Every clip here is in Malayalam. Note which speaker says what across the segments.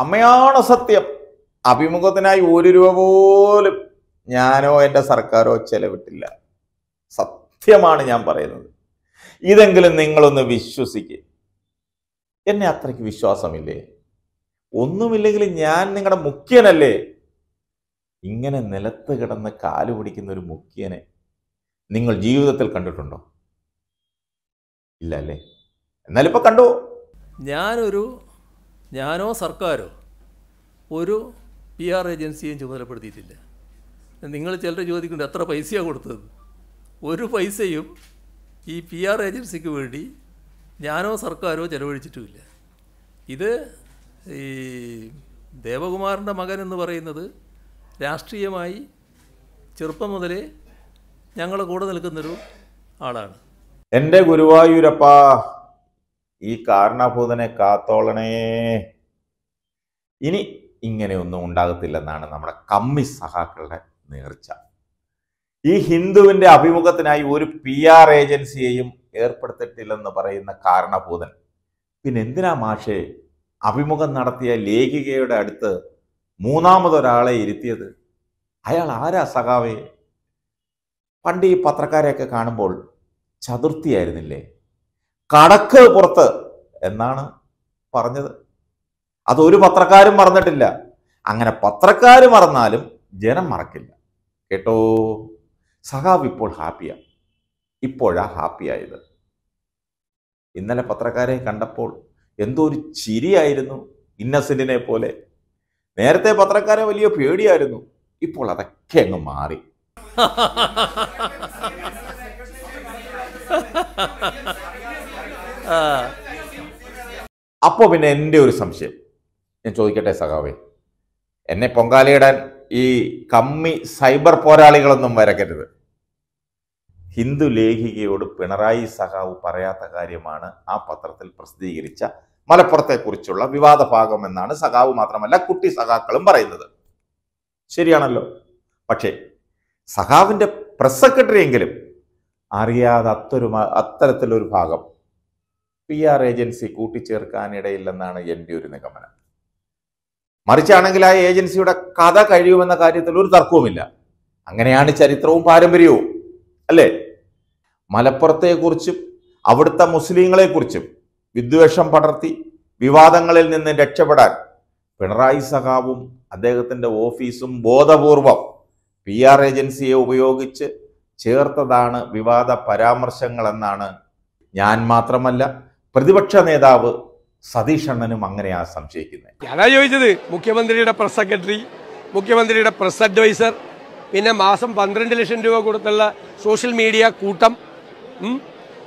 Speaker 1: അമ്മയാണ് സത്യം അഭിമുഖത്തിനായി ഒരു രൂപ പോലും ഞാനോ എൻ്റെ സർക്കാരോ ചെലവിട്ടില്ല സത്യമാണ് ഞാൻ പറയുന്നത് ഇതെങ്കിലും നിങ്ങളൊന്ന് വിശ്വസിക്കുക എന്നെ അത്രയ്ക്ക് വിശ്വാസമില്ലേ ഒന്നുമില്ലെങ്കിൽ ഞാൻ നിങ്ങളുടെ മുഖ്യനല്ലേ ഇങ്ങനെ നിലത്ത് കിടന്ന് കാല് പിടിക്കുന്ന ഒരു മുഖ്യനെ നിങ്ങൾ ജീവിതത്തിൽ കണ്ടിട്ടുണ്ടോ ഇല്ല അല്ലേ
Speaker 2: എന്നാലിപ്പോ കണ്ടു ഞാനൊരു ഞാനോ സർക്കാരോ ഒരു പി ആർ ഏജൻസിയെയും ചുമതലപ്പെടുത്തിയിട്ടില്ല നിങ്ങൾ ചിലർ ചോദിക്കുന്നുണ്ട് എത്ര പൈസയാണ് കൊടുത്തത് ഒരു പൈസയും ഈ പി ആർ ഏജൻസിക്ക് വേണ്ടി ഞാനോ സർക്കാരോ ചിലവഴിച്ചിട്ടുമില്ല ഇത് ഈ ദേവകുമാറിൻ്റെ മകൻ എന്ന് പറയുന്നത് രാഷ്ട്രീയമായി ചെറുപ്പം മുതലേ ഞങ്ങളുടെ കൂടെ നിൽക്കുന്നൊരു ആളാണ്
Speaker 1: എൻ്റെ ഗുരുവായൂരപ്പ ഈ കാരണഭൂതനെ കാത്തോളണേ ഇനി ഇങ്ങനെയൊന്നും ഉണ്ടാകത്തില്ലെന്നാണ് നമ്മുടെ കമ്മി സഹാക്കളുടെ നേർച്ച ഈ ഹിന്ദുവിന്റെ അഭിമുഖത്തിനായി ഒരു പി ആർ ഏജൻസിയെയും ഏർപ്പെടുത്തിയിട്ടില്ലെന്ന് പറയുന്ന കാരണഭൂതൻ പിന്നെ എന്തിനാ മാഷെ അഭിമുഖം നടത്തിയ ലേഖികയുടെ അടുത്ത് മൂന്നാമതൊരാളെ ഇരുത്തിയത് അയാൾ ആരാ സഖാവേ പണ്ട് ഈ പത്രക്കാരെയൊക്കെ കാണുമ്പോൾ ചതുർത്ഥിയായിരുന്നില്ലേ കടക്ക് പുറത്ത് എന്നാണ് പറഞ്ഞത് അതൊരു പത്രക്കാരും മറന്നിട്ടില്ല അങ്ങനെ പത്രക്കാർ മറന്നാലും ജനം മറക്കില്ല കേട്ടോ സഹാബ് ഇപ്പോൾ ഹാപ്പിയാണ് ഇപ്പോഴാ ഹാപ്പിയായത് ഇന്നലെ പത്രക്കാരെ കണ്ടപ്പോൾ എന്തോ ഒരു ചിരിയായിരുന്നു ഇന്നസെന്റിനെ പോലെ നേരത്തെ പത്രക്കാരെ വലിയ പേടിയായിരുന്നു ഇപ്പോൾ അതൊക്കെ അങ്ങ് മാറി അപ്പോൾ പിന്നെ എൻ്റെ ഒരു സംശയം ഞാൻ ചോദിക്കട്ടെ സഖാവേ എന്നെ പൊങ്കാലയിടാൻ ഈ കമ്മി സൈബർ പോരാളികളൊന്നും വരക്കരുത് ഹിന്ദു ലേഖികയോട് പിണറായി സഖാവ് പറയാത്ത കാര്യമാണ് ആ പത്രത്തിൽ പ്രസിദ്ധീകരിച്ച മലപ്പുറത്തെക്കുറിച്ചുള്ള വിവാദ ഭാഗം എന്നാണ് സഖാവ് മാത്രമല്ല കുട്ടി സഖാക്കളും പറയുന്നത് ശരിയാണല്ലോ പക്ഷേ സഖാവിൻ്റെ പ്രസ് സെക്രട്ടറിയെങ്കിലും അറിയാതെ അത്തൊരു അത്തരത്തിലൊരു ഭാഗം പി ആർ ഏജൻസി കൂട്ടിച്ചേർക്കാനിടയില്ലെന്നാണ് എൻ്റെ ഒരു നിഗമനം മറിച്ചാണെങ്കിൽ ആ ഏജൻസിയുടെ കഥ കഴിയുമെന്ന കാര്യത്തിൽ ഒരു തർക്കവുമില്ല അങ്ങനെയാണ് ചരിത്രവും പാരമ്പര്യവും അല്ലേ മലപ്പുറത്തെക്കുറിച്ചും അവിടുത്തെ മുസ്ലിങ്ങളെക്കുറിച്ചും വിദ്വേഷം പടർത്തി വിവാദങ്ങളിൽ നിന്ന് രക്ഷപ്പെടാൻ പിണറായി സഖാവും അദ്ദേഹത്തിൻ്റെ ഓഫീസും ബോധപൂർവം പി ആർ ഏജൻസിയെ ഉപയോഗിച്ച് ചേർത്തതാണ് വിവാദ പരാമർശങ്ങളെന്നാണ് ഞാൻ മാത്രമല്ല പ്രതിപക്ഷ നേതാവ് സതീഷ് അണ്ണനും അങ്ങനെയാ സംശയിക്കുന്നത്
Speaker 2: ഞാനാ ചോദിച്ചത് മുഖ്യമന്ത്രിയുടെ പ്രസ് സെക്രട്ടറി മുഖ്യമന്ത്രിയുടെ പ്രസ് അഡ്വൈസർ പിന്നെ മാസം പന്ത്രണ്ട് ലക്ഷം രൂപ കൊടുത്തുള്ള സോഷ്യൽ മീഡിയ കൂട്ടം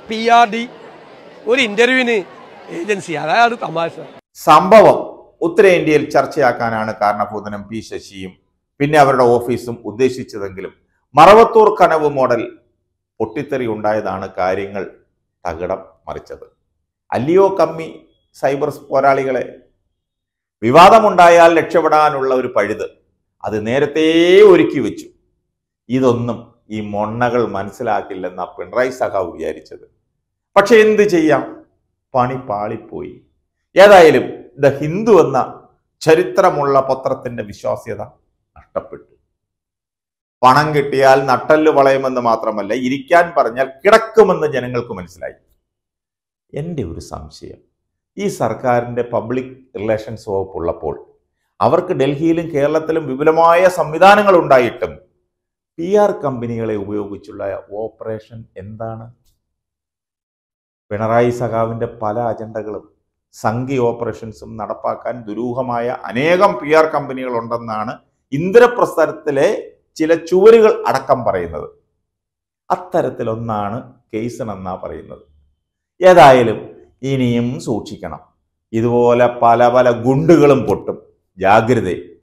Speaker 2: പി ആർ ഡി ഒരു ഇന്റർവ്യൂവിന് ഏജൻസി അതായത് തമാശ സംഭവം ഉത്തരേന്ത്യയിൽ
Speaker 1: ചർച്ചയാക്കാനാണ് കാരണഭൂതനും പി ശശിയും പിന്നെ അവരുടെ ഓഫീസും ഉദ്ദേശിച്ചതെങ്കിലും മറവത്തൂർ കനവ് മോഡൽ പൊട്ടിത്തെറി ഉണ്ടായതാണ് കാര്യങ്ങൾ തകിടം മറിച്ചത് അല്ലിയോ കമ്മി സൈബർ പോരാളികളെ വിവാദമുണ്ടായാൽ രക്ഷപ്പെടാനുള്ള ഒരു പഴുത് അത് നേരത്തെ ഒരുക്കി വെച്ചു ഇതൊന്നും ഈ മൊണ്ണകൾ മനസ്സിലാക്കില്ലെന്ന പിണറായി സഖ വിചാരിച്ചത് പക്ഷെ എന്ത് ചെയ്യാം പണി പാളിപ്പോയി ഏതായാലും ദ ഹിന്ദു എന്ന ചരിത്രമുള്ള പത്രത്തിന്റെ വിശ്വാസ്യത നഷ്ടപ്പെട്ടു പണം കിട്ടിയാൽ നട്ടല്ല് വളയുമെന്ന് മാത്രമല്ല ഇരിക്കാൻ പറഞ്ഞാൽ കിടക്കുമെന്ന് ജനങ്ങൾക്ക് മനസ്സിലായി എൻ്റെ ഒരു സംശയം ഈ സർക്കാരിൻ്റെ പബ്ലിക് റിലേഷൻസ് വകുപ്പുള്ളപ്പോൾ അവർക്ക് ഡൽഹിയിലും കേരളത്തിലും വിപുലമായ സംവിധാനങ്ങൾ ഉണ്ടായിട്ടും പി ആർ കമ്പനികളെ ഉപയോഗിച്ചുള്ള ഓപ്പറേഷൻ എന്താണ് പിണറായി സഖാവിൻ്റെ പല അജണ്ടകളും സംഘി ഓപ്പറേഷൻസും നടപ്പാക്കാൻ ദുരൂഹമായ അനേകം പി ആർ കമ്പനികളുണ്ടെന്നാണ് ഇന്ദിരപ്രസ്ഥാനത്തിലെ ചില ചുവരുകൾ അടക്കം പറയുന്നത് അത്തരത്തിലൊന്നാണ് കേസൺ എന്നാ പറയുന്നത് ഏതായാലും ഇനിയും സൂക്ഷിക്കണം ഇതുപോലെ പല പല ഗുണ്ടുകളും പൊട്ടും ജാഗ്രതയും